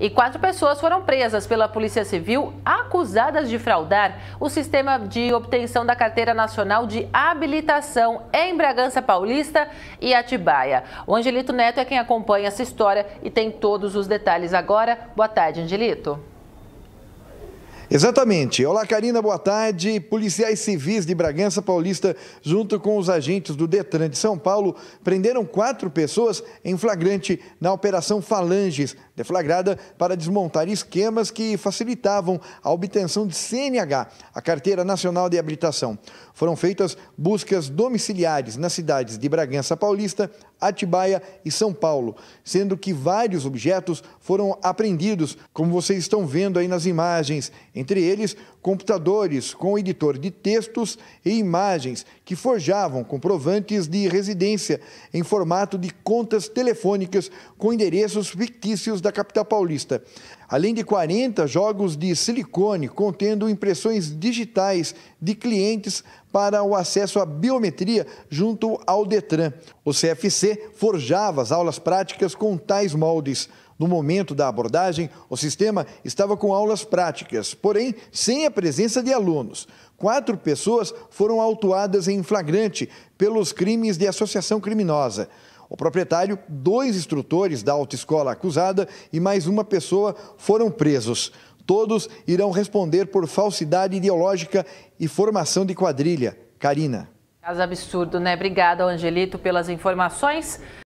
E quatro pessoas foram presas pela Polícia Civil acusadas de fraudar o sistema de obtenção da Carteira Nacional de Habilitação em Bragança Paulista e Atibaia. O Angelito Neto é quem acompanha essa história e tem todos os detalhes agora. Boa tarde, Angelito. Exatamente. Olá, Karina, boa tarde. Policiais civis de Bragança Paulista, junto com os agentes do Detran de São Paulo, prenderam quatro pessoas em flagrante na Operação Falanges, deflagrada para desmontar esquemas que facilitavam a obtenção de CNH, a Carteira Nacional de Habilitação. Foram feitas buscas domiciliares nas cidades de Bragança Paulista, Atibaia e São Paulo, sendo que vários objetos foram apreendidos, como vocês estão vendo aí nas imagens entre eles computadores com editor de textos e imagens que forjavam comprovantes de residência em formato de contas telefônicas com endereços fictícios da capital paulista, além de 40 jogos de silicone contendo impressões digitais de clientes para o acesso à biometria junto ao Detran. O CFC forjava as aulas práticas com tais moldes. No momento da abordagem, o sistema estava com aulas práticas, porém sem a presença de alunos. Quatro pessoas foram autuadas em flagrante pelos crimes de associação criminosa. O proprietário, dois instrutores da autoescola acusada e mais uma pessoa foram presos. Todos irão responder por falsidade ideológica e formação de quadrilha. Karina. Caso absurdo, né? Obrigada, Angelito, pelas informações.